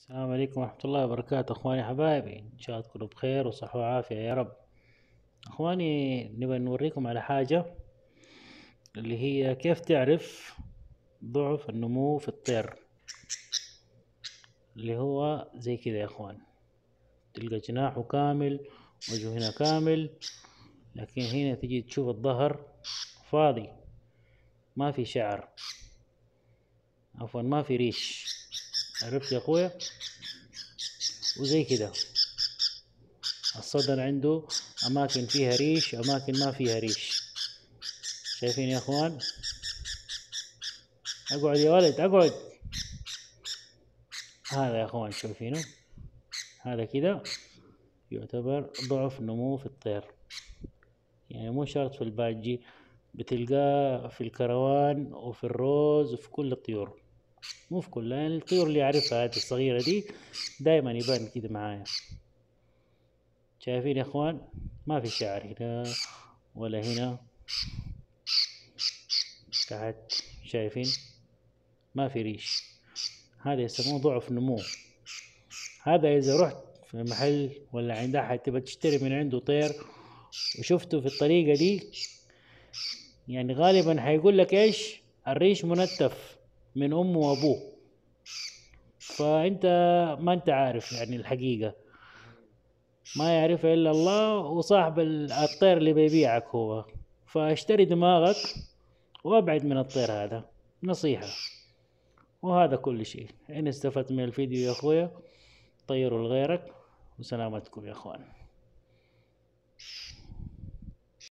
السلام عليكم ورحمة الله وبركاته اخواني حبايبي ان شاء الله تكونوا بخير وصحة وعافية يا رب اخواني نبغى نوريكم على حاجة اللي هي كيف تعرف ضعف النمو في الطير اللي هو زي كذا يا اخوان تلقى جناحه كامل وجهه هنا كامل لكن هنا تجي تشوف الظهر فاضي ما في شعر عفوا ما في ريش عرفت يا اخويا وزي كده الصدر عنده اماكن فيها ريش اماكن ما فيها ريش شايفين يا اخوان اقعد يا ولد اقعد هذا يا اخوان شايفينه هذا كده يعتبر ضعف نمو في الطير يعني مو شرط في الباجي بتلقاه في الكروان وفي الروز وفي كل الطيور مو في كلها يعني الطيور اللي اعرفها هذه الصغيرة دي دايما يبان كده معايا شايفين يا اخوان ما في شعر هنا ولا هنا تحت شايفين ما في ريش هذا يسموه ضعف نمو هذا اذا رحت في محل ولا عند احد تبى تشتري من عنده طير وشفته في الطريقة دي يعني غالبا حيقول لك ايش الريش منتف من امه وابوه فانت ما انت عارف يعني الحقيقه ما يعرفها الا الله وصاحب الطير اللي بيبيعك هو فاشتري دماغك وابعد من الطير هذا نصيحه وهذا كل شيء ان استفدت من الفيديو يا اخويا طيروا لغيرك وسلامتكم يا اخوان